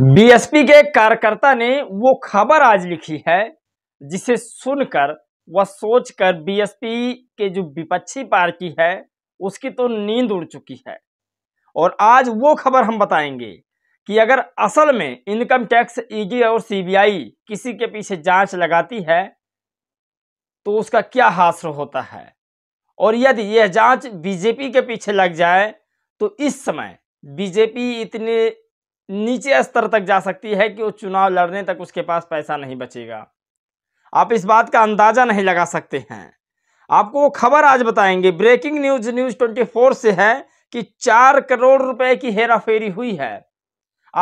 BSP के कार्यकर्ता ने वो खबर आज लिखी है जिसे सुनकर व सोचकर बीएसपी के जो विपक्षी पार्टी है उसकी तो नींद उड़ चुकी है और आज वो खबर हम बताएंगे कि अगर असल में इनकम टैक्स ईडी e और सीबीआई किसी के पीछे जांच लगाती है तो उसका क्या हास्र होता है और यदि यह जांच बीजेपी के पीछे लग जाए तो इस समय बीजेपी इतने नीचे स्तर तक जा सकती है कि वो चुनाव लड़ने तक उसके पास पैसा नहीं बचेगा आप इस बात का अंदाज़ा नहीं लगा सकते हैं आपको वो खबर आज बताएंगे ब्रेकिंग न्यूज न्यूज 24 से है कि चार करोड़ रुपए की हेराफेरी हुई है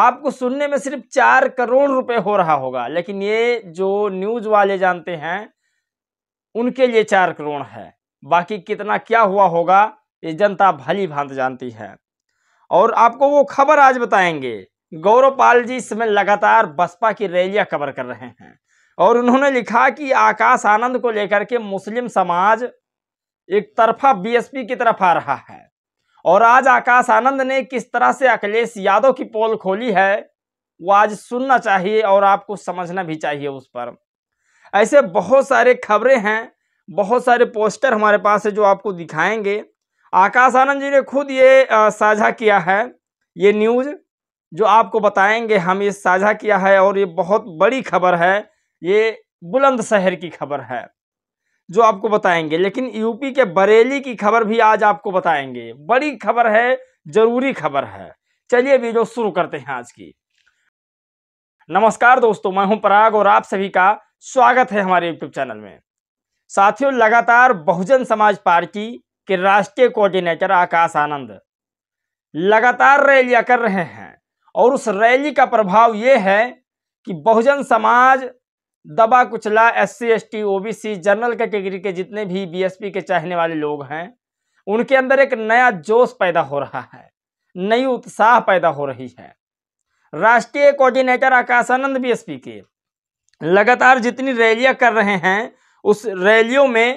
आपको सुनने में सिर्फ चार करोड़ रुपए हो रहा होगा लेकिन ये जो न्यूज वाले जानते हैं उनके लिए चार करोड़ है बाकी कितना क्या हुआ होगा ये जनता भली भांत जानती है और आपको वो खबर आज बताएंगे गौरवपाल जी इस समय लगातार बसपा की रैलियां कवर कर रहे हैं और उन्होंने लिखा कि आकाश आनंद को लेकर के मुस्लिम समाज एक तरफा बीएसपी की तरफ आ रहा है और आज आकाश आनंद ने किस तरह से अखिलेश यादव की पोल खोली है वो आज सुनना चाहिए और आपको समझना भी चाहिए उस पर ऐसे बहुत सारे खबरें हैं बहुत सारे पोस्टर हमारे पास है जो आपको दिखाएंगे आकाश आनंद जी ने खुद ये साझा किया है ये न्यूज़ जो आपको बताएंगे हम ये साझा किया है और ये बहुत बड़ी खबर है ये बुलंदशहर की खबर है जो आपको बताएंगे लेकिन यूपी के बरेली की खबर भी आज आपको बताएंगे बड़ी खबर है जरूरी खबर है चलिए वीडियो शुरू करते हैं आज की नमस्कार दोस्तों मैं हूं पराग और आप सभी का स्वागत है हमारे यूट्यूब चैनल में साथियों लगातार बहुजन समाज पार्टी के राष्ट्रीय कोऑर्डिनेटर आकाश आनंद लगातार रैलियां कर रहे हैं और उस रैली का प्रभाव ये है कि बहुजन समाज दबा कुचला S C S T O B C general category के जितने भी बीएसपी के चाहने वाले लोग हैं उनके अंदर एक नया जोश पैदा हो रहा है नई उत्साह पैदा हो रही है राष्ट्रीय कोऑर्डिनेटर आकाशानंद पी के लगातार जितनी रैलियां कर रहे हैं उस रैलियों में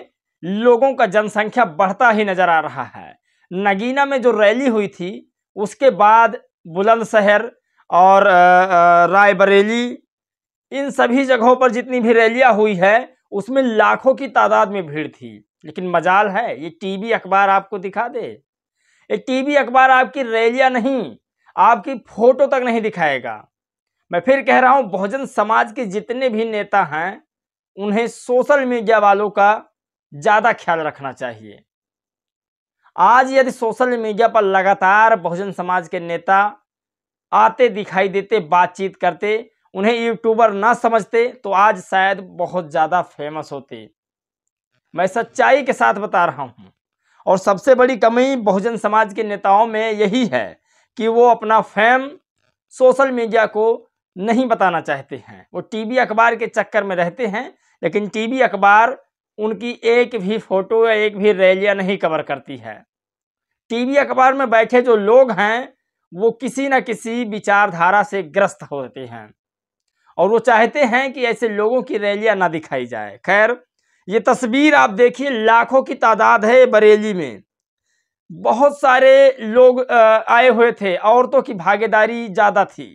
लोगों का जनसंख्या बढ़ता ही नजर आ रहा है नगीना में जो रैली हुई थी उसके बाद बुलंदशहर और रायबरेली इन सभी जगहों पर जितनी भी रैलियाँ हुई है उसमें लाखों की तादाद में भीड़ थी लेकिन मजाल है ये टीवी अखबार आपको दिखा दे ये टीवी अखबार आपकी रैलियाँ नहीं आपकी फोटो तक नहीं दिखाएगा मैं फिर कह रहा हूँ बहुजन समाज के जितने भी नेता हैं उन्हें सोशल मीडिया वालों का ज़्यादा ख्याल रखना चाहिए आज यदि सोशल मीडिया पर लगातार बहुजन समाज के नेता आते दिखाई देते बातचीत करते उन्हें यूट्यूबर ना समझते तो आज शायद बहुत ज़्यादा फेमस होते मैं सच्चाई के साथ बता रहा हूँ और सबसे बड़ी कमी बहुजन समाज के नेताओं में यही है कि वो अपना फैम सोशल मीडिया को नहीं बताना चाहते हैं वो टीवी अखबार के चक्कर में रहते हैं लेकिन टीवी अखबार उनकी एक भी फोटो या एक भी रैलियाँ नहीं कवर करती है टीवी अखबार में बैठे जो लोग हैं वो किसी न किसी विचारधारा से ग्रस्त होते हैं और वो चाहते हैं कि ऐसे लोगों की रैलियाँ ना दिखाई जाए खैर ये तस्वीर आप देखिए लाखों की तादाद है बरेली में बहुत सारे लोग आए हुए थे औरतों की भागीदारी ज़्यादा थी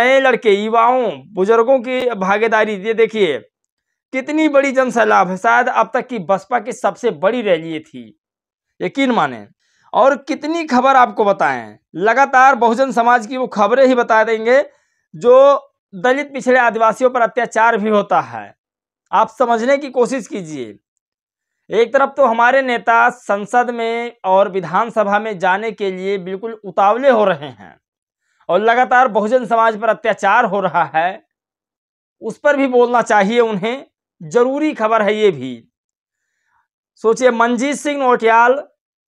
नए लड़के युवाओं बुजुर्गों की भागीदारी ये देखिए कितनी बड़ी जनसैलाब है शायद अब तक की बसपा की सबसे बड़ी रैली ये थी यकीन माने और कितनी खबर आपको बताएं लगातार बहुजन समाज की वो खबरें ही बता देंगे जो दलित पिछड़े आदिवासियों पर अत्याचार भी होता है आप समझने की कोशिश कीजिए एक तरफ तो हमारे नेता संसद में और विधानसभा में जाने के लिए बिल्कुल उतावले हो रहे हैं और लगातार बहुजन समाज पर अत्याचार हो रहा है उस पर भी बोलना चाहिए उन्हें जरूरी खबर है ये भी सोचिए मनजीत सिंह नोटियाल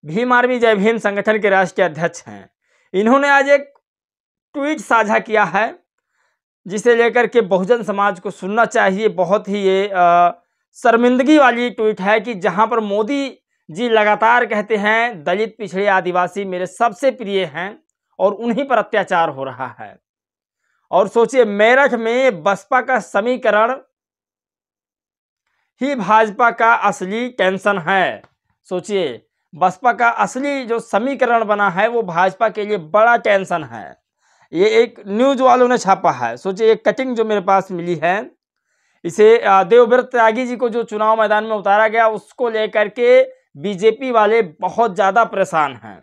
भीम आर्मी जय भीम संगठन के राष्ट्रीय अध्यक्ष हैं इन्होंने आज एक ट्वीट साझा किया है जिसे लेकर के बहुजन समाज को सुनना चाहिए बहुत ही ये शर्मिंदगी वाली ट्वीट है कि जहां पर मोदी जी लगातार कहते हैं दलित पिछड़े आदिवासी मेरे सबसे प्रिय हैं और उन्हीं पर अत्याचार हो रहा है और सोचिए मेरठ में बसपा का समीकरण ही भाजपा का असली टेंशन है सोचिए बसपा का असली जो समीकरण बना है वो भाजपा के लिए बड़ा टेंशन है ये एक न्यूज वालों ने छापा है सोचिए एक कटिंग जो मेरे पास मिली है इसे देवव्रत त्यागी जी को जो चुनाव मैदान में उतारा गया उसको लेकर के बीजेपी वाले बहुत ज़्यादा परेशान हैं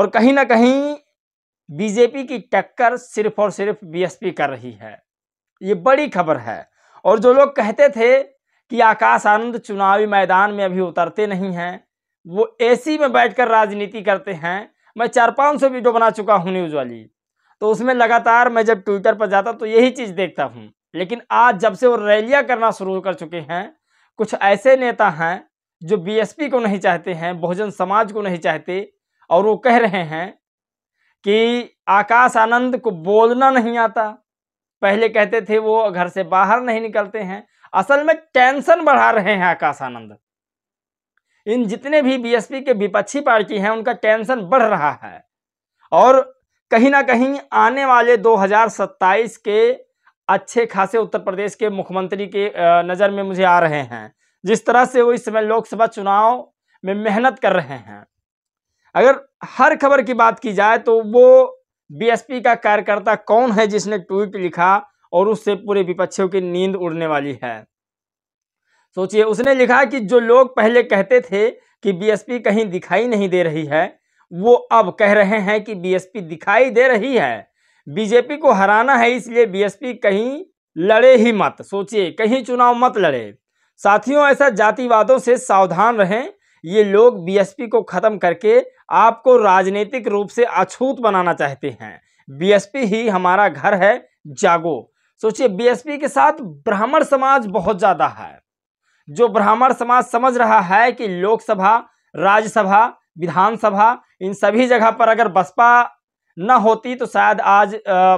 और कहीं ना कहीं बीजेपी की टक्कर सिर्फ और सिर्फ बीएसपी कर रही है ये बड़ी खबर है और जो लोग कहते थे कि आकाश आनंद चुनावी मैदान में अभी उतरते नहीं हैं वो एसी में बैठकर राजनीति करते हैं मैं चार पाँच सौ वीडियो बना चुका हूँ न्यूज़ वाली तो उसमें लगातार मैं जब ट्विटर पर जाता तो यही चीज़ देखता हूँ लेकिन आज जब से वो रैलियाँ करना शुरू कर चुके हैं कुछ ऐसे नेता हैं जो बी को नहीं चाहते हैं बहुजन समाज को नहीं चाहते और वो कह रहे हैं कि आकाश आनंद को बोलना नहीं आता पहले कहते थे वो घर से बाहर नहीं निकलते हैं असल में टेंशन बढ़ा रहे हैं आकाश आनंद इन जितने भी बीएसपी के विपक्षी पार्टी हैं उनका टेंशन बढ़ रहा है और कहीं ना कहीं आने वाले 2027 के अच्छे खासे उत्तर प्रदेश के मुख्यमंत्री के नज़र में मुझे आ रहे हैं जिस तरह से वो इस समय लोकसभा चुनाव में मेहनत कर रहे हैं अगर हर खबर की बात की जाए तो वो बीएसपी का कार्यकर्ता कौन है जिसने ट्वीट लिखा और उससे पूरे विपक्षियों की नींद उड़ने वाली है सोचिए उसने लिखा कि जो लोग पहले कहते थे कि बीएसपी कहीं दिखाई नहीं दे रही है वो अब कह रहे हैं कि बीएसपी दिखाई दे रही है बीजेपी को हराना है इसलिए बीएसपी कहीं लड़े ही मत सोचिए कहीं चुनाव मत लड़े साथियों ऐसा जातिवादों से सावधान रहें ये लोग बीएसपी को ख़त्म करके आपको राजनीतिक रूप से अछूत बनाना चाहते हैं बीएसपी ही हमारा घर है जागो सोचिए बीएसपी के साथ ब्राह्मण समाज बहुत ज़्यादा है जो ब्राह्मण समाज समझ रहा है कि लोकसभा राज्यसभा विधानसभा इन सभी जगह पर अगर बसपा न होती तो शायद आज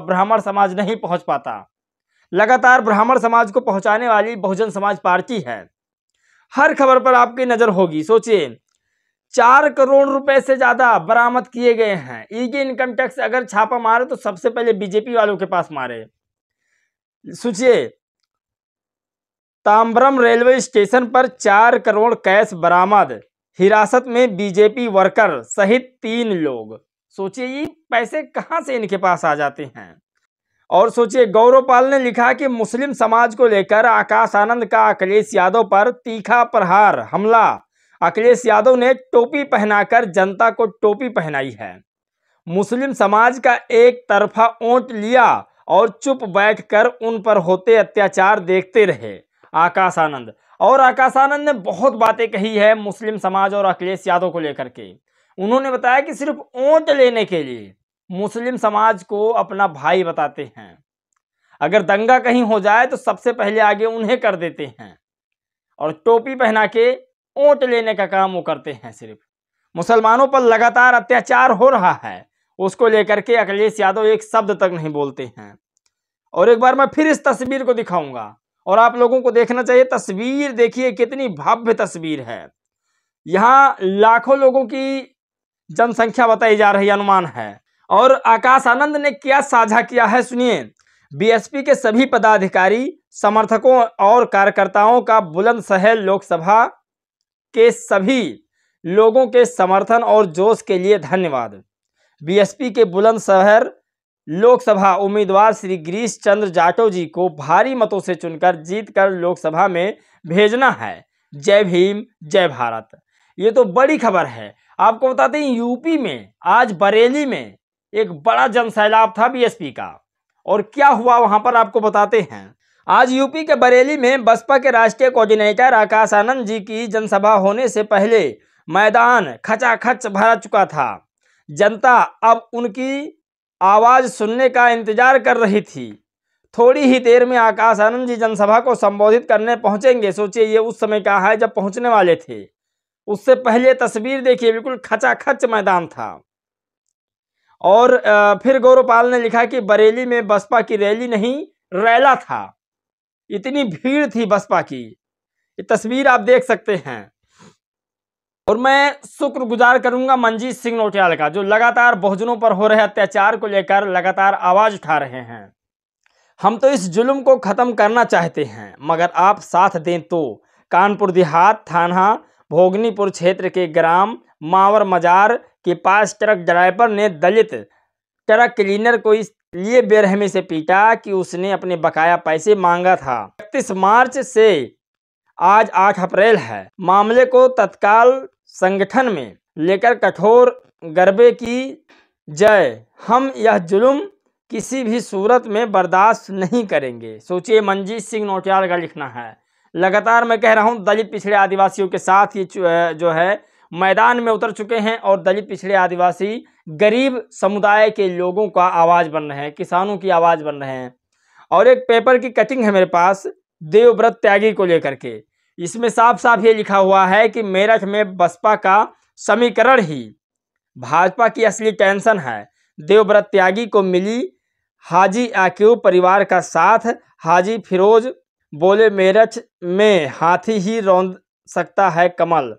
ब्राह्मण समाज नहीं पहुंच पाता लगातार ब्राह्मण समाज को पहुंचाने वाली बहुजन समाज पार्टी है हर खबर पर आपकी नज़र होगी सोचिए चार करोड़ रुपए से ज़्यादा बरामद किए गए हैं ईगी इनकम टैक्स अगर छापा मारे तो सबसे पहले बीजेपी वालों के पास मारे सोचिए ताम्बरम रेलवे स्टेशन पर चार करोड़ कैश बरामद हिरासत में बीजेपी वर्कर सहित तीन लोग सोचिए ये पैसे कहाँ से इनके पास आ जाते हैं और सोचिए गौरव पाल ने लिखा कि मुस्लिम समाज को लेकर आकाश आनंद का अखिलेश यादव पर तीखा प्रहार हमला अखिलेश यादव ने टोपी पहनाकर जनता को टोपी पहनाई है मुस्लिम समाज का एक तरफा ओट लिया और चुप बैठकर उन पर होते अत्याचार देखते रहे आकाश आनंद और आकाश आनंद ने बहुत बातें कही है मुस्लिम समाज और अखिलेश यादव को लेकर के उन्होंने बताया कि सिर्फ ओट लेने के लिए मुस्लिम समाज को अपना भाई बताते हैं अगर दंगा कहीं हो जाए तो सबसे पहले आगे उन्हें कर देते हैं और टोपी पहना के ओट लेने का काम वो करते हैं सिर्फ मुसलमानों पर लगातार अत्याचार हो रहा है उसको लेकर के अखिलेश यादव एक शब्द तक नहीं बोलते हैं और एक बार मैं फिर इस तस्वीर को दिखाऊंगा और आप लोगों को देखना चाहिए तस्वीर देखिए कितनी भव्य तस्वीर है यहाँ लाखों लोगों की जनसंख्या बताई जा रही अनुमान है और आकाश आनंद ने क्या साझा किया है सुनिए बीएसपी के सभी पदाधिकारी समर्थकों और कार्यकर्ताओं का बुलंदशहर लोकसभा के सभी लोगों के समर्थन और जोश के लिए धन्यवाद बीएसपी के बुलंदशहर लोकसभा उम्मीदवार श्री गिरीश चंद्र जाटव जी को भारी मतों से चुनकर जीतकर लोकसभा में भेजना है जय भीम जय भारत ये तो बड़ी खबर है आपको बताते हैं यूपी में आज बरेली में एक बड़ा जनसैलाब था बीएसपी का और क्या हुआ वहां पर आपको बताते हैं आज यूपी के बरेली में बसपा के राष्ट्रीय कोऑर्डिनेटर आकाश आनंद जी की जनसभा होने से पहले मैदान खचाखच भरा चुका था जनता अब उनकी आवाज़ सुनने का इंतजार कर रही थी थोड़ी ही देर में आकाश आनंद जी जनसभा को संबोधित करने पहुंचेंगे सोचिए ये उस समय का है जब पहुंचने वाले थे उससे पहले तस्वीर देखिए बिल्कुल खचाखच मैदान था और फिर गौरवपाल ने लिखा कि बरेली में बसपा की रैली नहीं रैला था इतनी भीड़ थी बसपा की ये तस्वीर आप देख सकते हैं और मैं शुक्र गुजार करूंगा मंजीत सिंह नोटियाल का जो लगातार बहुजनों पर हो रहे अत्याचार को लेकर लगातार आवाज उठा रहे हैं हम तो इस जुल्म को ख़त्म करना चाहते हैं मगर आप साथ दें तो कानपुर देहात थाना भोगनीपुर क्षेत्र के ग्राम मावर मजार के पास ट्रक ड्राइवर ने दलित ट्रक क्लीनर को इस लिए बेरहमी से पीटा कि उसने अपने बकाया पैसे मांगा था इकतीस मार्च से आज 8 अप्रैल है मामले को तत्काल संगठन में लेकर कठोर गरबे की जय हम यह जुल्म किसी भी सूरत में बर्दाश्त नहीं करेंगे सोचिए मंजीत सिंह नोटियाल का लिखना है लगातार मैं कह रहा हूँ दलित पिछड़े आदिवासियों के साथ ये जो है मैदान में उतर चुके हैं और दलित पिछड़े आदिवासी गरीब समुदाय के लोगों का आवाज़ बन रहे हैं किसानों की आवाज़ बन रहे हैं और एक पेपर की कटिंग है मेरे पास देवव्रत त्यागी को लेकर के इसमें साफ साफ ये लिखा हुआ है कि मेरठ में बसपा का समीकरण ही भाजपा की असली टेंशन है देवव्रत त्यागी को मिली हाजी आक्यू परिवार का साथ हाजी फिरोज बोले मेरठ में हाथी ही रौंद सकता है कमल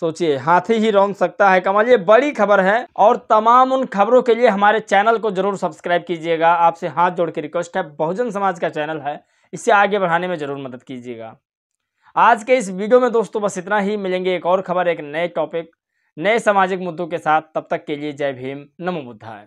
सोचिए हाथी ही रौंद सकता है कमल ये बड़ी खबर है और तमाम उन खबरों के लिए हमारे चैनल को जरूर सब्सक्राइब कीजिएगा आपसे हाथ जोड़ के रिक्वेस्ट है बहुजन समाज का चैनल है इसे आगे बढ़ाने में ज़रूर मदद कीजिएगा आज के इस वीडियो में दोस्तों बस इतना ही मिलेंगे एक और खबर एक नए टॉपिक नए सामाजिक मुद्दों के साथ तब तक के लिए जय भीम नमो बुद्धाय